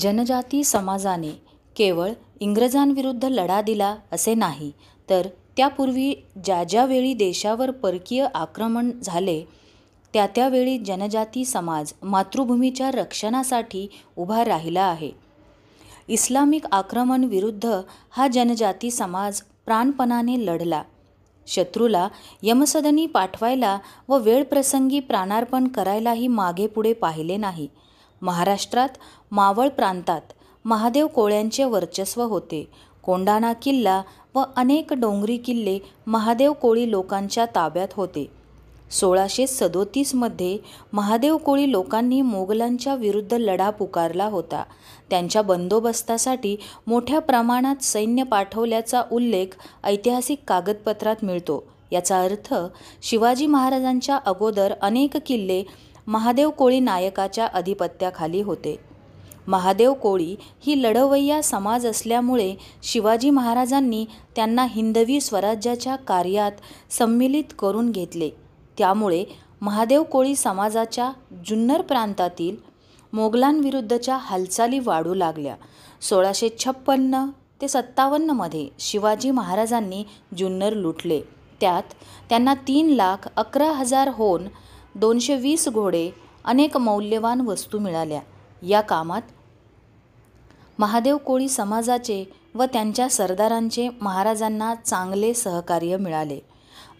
जनजाती समाजाने केवळ इंग्रजांविरुद्ध लढा दिला असे नाही तर त्यापूर्वी ज्या ज्यावेळी देशावर परकीय आक्रमण झाले त्या त्यावेळी जनजाती समाज मातृभूमीच्या रक्षणासाठी उभा राहिला आहे इस्लामिक आक्रमण विरुद्ध हा जनजाती समाज प्राणपणाने लढला शत्रूला यमसदनी पाठवायला व वेळप्रसंगी प्राणार्पण करायलाही मागे पुढे पाहिले नाही महाराष्ट्रात मावळ प्रांतात महादेव कोळ्यांचे वर्चस्व होते कोंडाणा किल्ला व अनेक डोंगरी किल्ले महादेव कोळी लोकांच्या ताब्यात होते सोळाशे सदोतीसमध्ये महादेव कोळी लोकांनी मोगलांच्या विरुद्ध लढा पुकारला होता त्यांच्या बंदोबस्तासाठी मोठ्या प्रमाणात सैन्य पाठवल्याचा उल्लेख ऐतिहासिक कागदपत्रात मिळतो याचा अर्थ शिवाजी महाराजांच्या अगोदर अनेक किल्ले महादेव कोळी नायकाच्या अधिपत्याखाली होते महादेव कोळी ही लढवय्या समाज असल्यामुळे शिवाजी महाराजांनी त्यांना हिंदवी स्वराज्याच्या कार्यात संमिलित करून घेतले त्यामुळे महादेव कोळी समाजाच्या जुन्नर प्रांतातील मोगलांविरुद्धच्या हालचाली वाढू लागल्या सोळाशे छप्पन्न ते सत्तावन्नमध्ये शिवाजी महाराजांनी जुन्नर लुटले त्यात त्यांना तीन लाख अकरा हजार होऊन दोनशे वीस घोडे अनेक मौल्यवान वस्तू मिळाल्या या कामात महादेव कोळी समाजाचे व त्यांच्या सरदारांचे महाराजांना चांगले सहकार्य मिळाले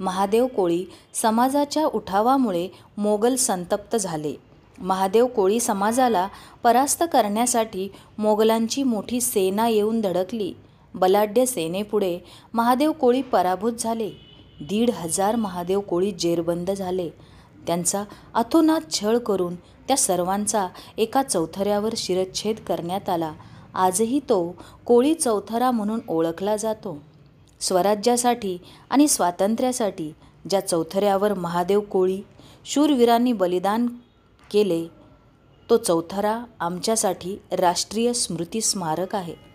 महादेव कोळी समाजाच्या उठावामुळे मोगल संतप्त झाले महादेव कोळी समाजाला परास्त करण्यासाठी मोगलांची मोठी सेना येऊन धडकली बलाढ्य सेनेपुढे महादेव कोळी पराभूत झाले दीड हजार महादेव कोळी जेरबंद झाले त्यांचा अथोनात छळ करून त्या सर्वांचा एका चौथऱ्यावर शिरच्छेद करण्यात आला आजही तो कोळी चौथरा म्हणून ओळखला जातो स्वराज्यासाठी आणि स्वातंत्र्यासाठी ज्या चौथऱ्यावर महादेव कोळी शूरवीरांनी बलिदान केले तो चौथरा आमच्यासाठी राष्ट्रीय स्मृती स्मारक आहे